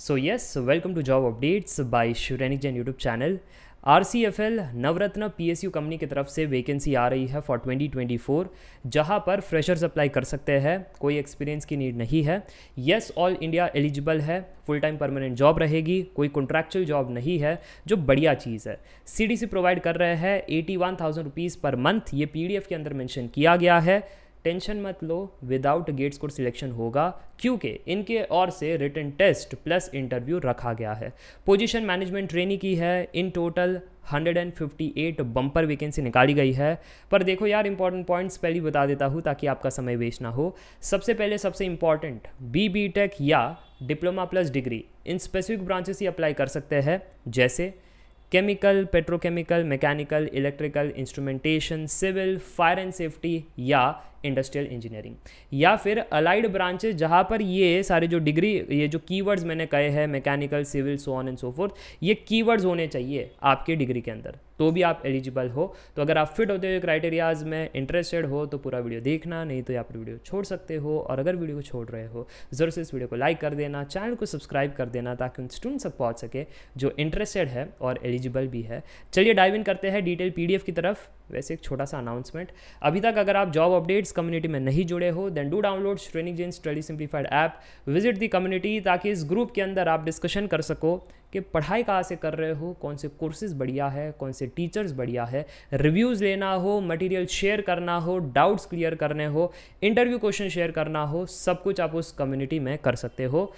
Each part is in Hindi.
so yes welcome to job updates by शुरैनिक Jain YouTube channel R C F L Navratna P S U company की तरफ से वैकेंसी आ रही है फॉर 2024 जहां पर फ्रेशर्स अप्लाई कर सकते हैं कोई एक्सपीरियंस की नीड नहीं है येस ऑल इंडिया एलिजिबल है फुल टाइम परमानेंट जॉब रहेगी कोई कॉन्ट्रैक्चुअल जॉब नहीं है जो बढ़िया चीज़ है सी डी सी प्रोवाइड कर रहे हैं eighty one thousand rupees per month ये पी डी एफ के अंदर मैंशन किया गया है टेंशन मत लो विदाउट गेट्स को सिलेक्शन होगा क्योंकि इनके और से रिटर्न टेस्ट प्लस इंटरव्यू रखा गया है पोजीशन मैनेजमेंट ट्रेनिंग की है इन टोटल 158 बम्पर वैकेंसी निकाली गई है पर देखो यार इंपॉर्टेंट पॉइंट्स पहले बता देता हूँ ताकि आपका समय वेस्ट ना हो सबसे पहले सबसे इंपॉर्टेंट बी बी टेक या diploma plus degree in specific branches ही अप्लाई कर सकते हैं जैसे chemical petrochemical mechanical electrical instrumentation civil fire and safety या इंडस्ट्रियल इंजीनियरिंग या फिर अलाइड ब्रांचेज जहाँ पर ये सारे जो डिग्री ये जो कीवर्ड्स मैंने कहे हैं mechanical civil so on and so forth ये कीवर्ड्स होने चाहिए आपके डिग्री के अंदर तो भी आप एलिजिबल हो तो अगर आप फिट होते हो क्राइटेरियाज में इंटरेस्टेड हो तो पूरा वीडियो देखना नहीं तो यहाँ पर वीडियो छोड़ सकते हो और अगर वीडियो को छोड़ रहे हो ज़रूर से इस वीडियो को लाइक कर देना चैनल को सब्सक्राइब कर देना ताकि उन स्टूडेंट्स तक पहुँच सके जो इंटरेस्टेड है और एलिजिबल भी है चलिए डाइव इन करते हैं डिटेल पी की तरफ वैसे एक छोटा सा अनाउंसमेंट अभी तक अगर आप जॉब अपडेट्स कम्युनिटी में नहीं जुड़े हो देन डू डाउनलोड ट्रेनिंग जिन study simplified app visit the community ताकि इस ग्रुप के अंदर आप डिस्कशन कर सको कि पढ़ाई कहाँ से कर रहे हो कौन से कोर्सेज बढ़िया है कौन से टीचर्स बढ़िया है रिव्यूज़ लेना हो मटेरियल शेयर करना हो डाउट्स क्लियर करने हो इंटरव्यू क्वेश्चन शेयर करना हो सब कुछ आप उस कम्युनिटी में कर सकते हो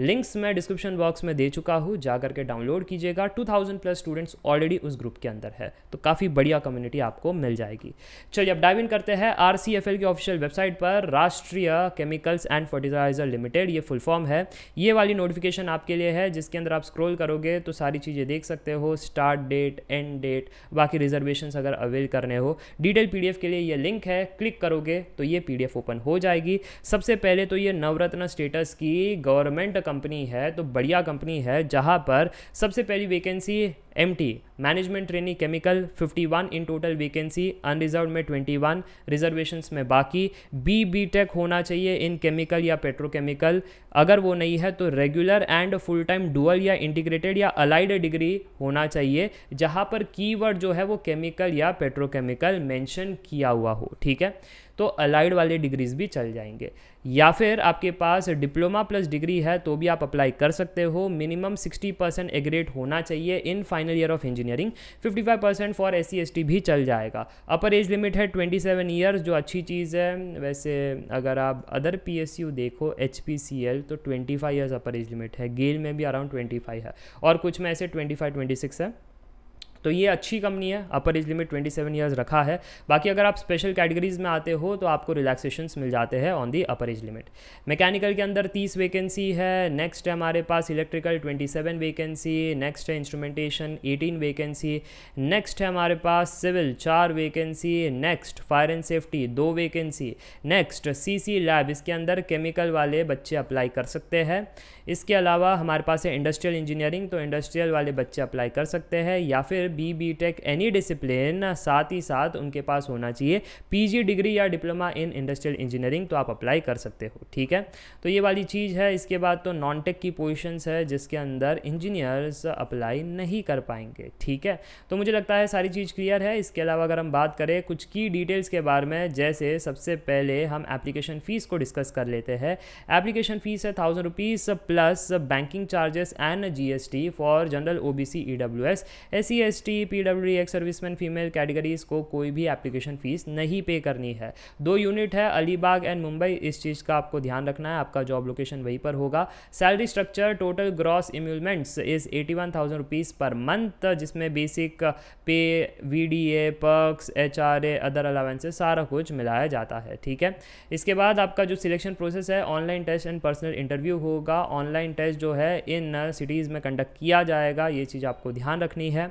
लिंक्स मैं डिस्क्रिप्शन बॉक्स में दे चुका हूँ जा करके डाउनलोड कीजिएगा 2000 प्लस स्टूडेंट्स ऑलरेडी उस ग्रुप के अंदर है तो काफ़ी बढ़िया कम्युनिटी आपको मिल जाएगी चलिए अब डाइव इन करते हैं आर की ऑफिशियल वेबसाइट पर Rashtriya chemicals and fertilizer limited ये फुल फॉर्म है ये वाली नोटिफिकेशन आपके लिए है जिसके अंदर आप स्क्रोल करोगे तो सारी चीज़ें देख सकते हो स्टार्ट डेट एंड डेट बाकी रिजर्वेशन अगर अवेल करने हो डिटेल पी के लिए ये लिंक है क्लिक करोगे तो ये पी ओपन हो जाएगी सबसे पहले तो ये नवरत्न स्टेटस की गवर्नमेंट कंपनी है तो बढ़िया कंपनी है जहाँ पर सबसे पहली vacancy M T management trainee chemical 51 in total vacancy unreserve में 21 रिजर्वेशन में बाकी बी बी टेक होना चाहिए इन केमिकल या पेट्रोकेमिकल अगर वो नहीं है तो regular and full time dual या इंटीग्रेटेड या अलाइड डिग्री होना चाहिए जहाँ पर कीवर्ड जो है वो केमिकल या पेट्रोकेमिकल मैंशन किया हुआ हो ठीक है तो अलाइड वाले डिग्रीज भी चल जाएंगे या फिर आपके पास डिप्लोमा प्लस डिग्री है तो भी आप अप्लाई कर सकते हो मिनिमम 60 परसेंट एग्रेड होना चाहिए in final final year of engineering 55 percent for S C भी चल जाएगा अपर एज लिमिट है 27 सेवन ईयर्स जो अच्छी चीज़ है वैसे अगर आप अदर पी देखो एच तो 25 ईयर्स अपर एज लिमिट है गेल में भी अराउंड 25 है और कुछ में ऐसे 25 26 है तो ये अच्छी कंपनी है upper age limit twenty seven years रखा है बाकी अगर आप स्पेशल कैटेगरीज में आते हो तो आपको रिलैक्सेशन मिल जाते हैं on the upper age limit mechanical के अंदर तीस वैकेंसी है नेक्स्ट है हमारे पास electrical twenty seven vacancy next है इंस्ट्रूमेंटेशन एटीन वैकेंसी नेक्स्ट है हमारे पास सिविल चार vacancy next fire and safety दो वैकेंसी नेक्स्ट सी लैब इसके अंदर केमिकल वाले बच्चे अप्लाई कर सकते हैं इसके अलावा हमारे पास है इंडस्ट्रियल इंजीनियरिंग तो इंडस्ट्रियल वाले बच्चे अप्लाई कर सकते हैं या फिर B B tech any discipline साथ ही साथ उनके पास होना चाहिए पीजी डिग्री या डिप्लोमा इन इंडस्ट्रियल इंजीनियरिंग तो आप अप्लाई कर सकते हो ठीक है तो ये वाली चीज़ है इसके बाद तो नॉन टेक की पोजिशंस है जिसके अंदर इंजीनियर्स अप्लाई नहीं कर पाएंगे ठीक है तो मुझे लगता है सारी चीज़ क्लियर है इसके अलावा अगर हम बात करें कुछ की डिटेल्स के बारे में जैसे सबसे पहले हम एप्लीकेशन फ़ीस को डिस्कस कर लेते हैं एप्लीकेशन फ़ीस है thousand rupees plus banking charges and जी for general O B C E W S S S T P W ex serviceman female categories को कोई भी एप्लीकेशन फ़ीस नहीं पे करनी है दो यूनिट है अलीबाग एंड मुंबई इस चीज़ का आपको ध्यान रखना है आपका जॉब लोकेशन वहीं पर होगा salary structure total gross emoluments is eighty one thousand rupees per month जिसमें basic pay V D A perks H R A other allowances सारा कुछ मिलाया जाता है ठीक है इसके बाद आपका जो सिलेक्शन प्रोसेस है online test and personal interview होगा ऑनलाइन टेस्ट जो है इन सिटीज़ में कंडक्ट किया जाएगा ये चीज़ आपको ध्यान रखनी है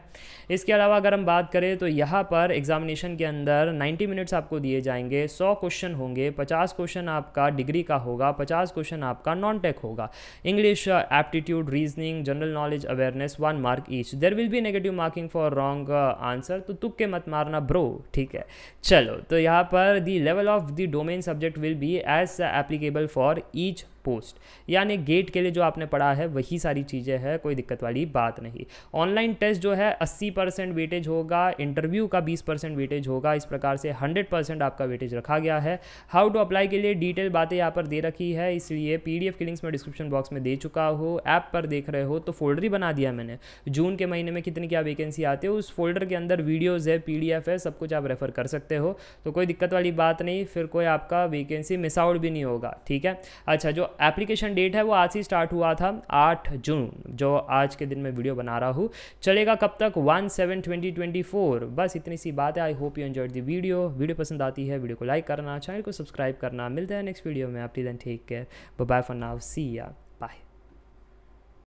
इसके अलावा अगर हम बात करें तो यहाँ पर एग्जामिनेशन के अंदर 90 मिनट्स आपको दिए जाएंगे 100 क्वेश्चन होंगे 50 क्वेश्चन आपका डिग्री का होगा 50 क्वेश्चन आपका नॉन टेक होगा English aptitude reasoning general knowledge awareness one mark each there will भी negative marking for wrong answer तो तुक्के मत मारना ब्रो ठीक है चलो तो यहाँ पर the level of the domain subject will be as applicable for each post यानी गेट के लिए जो आपने पढ़ा है वही सारी चीज़ें हैं कोई दिक्कत वाली बात नहीं ऑनलाइन टेस्ट जो है अस्सी परसेंट वेटेज होगा इंटरव्यू का बीस परसेंट वेटेज होगा इस प्रकार से हंड्रेड परसेंट आपका वेटेज रखा गया है हाउ टू अप्लाई के लिए डिटेल बातें यहाँ पर दे रखी है इसलिए पी डी एफ की लिंक्स मैं डिस्क्रिप्शन बॉक्स में दे चुका हूँ ऐप पर देख रहे हो तो फोल्डर ही बना दिया मैंने जून के महीने में कितनी क्या वैकेंसी आती है उस फोल्डर के अंदर वीडियोज़ है पी है सब कुछ आप रेफर कर सकते हो तो कोई दिक्कत वाली बात नहीं फिर कोई आपका वैकेंसी मिस आउट भी नहीं होगा ठीक है अच्छा जो एप्लीकेशन डेट है वो आज ही स्टार्ट हुआ था आठ जून जो आज के दिन मैं वीडियो बना रहा हूँ चलेगा कब तक one seven twenty twenty four बस इतनी सी बात है I hope you enjoy the video video पसंद आती है वीडियो को लाइक करना चैनल को सब्सक्राइब करना मिलता है नेक्स्ट वीडियो में आप then take care bye for now see या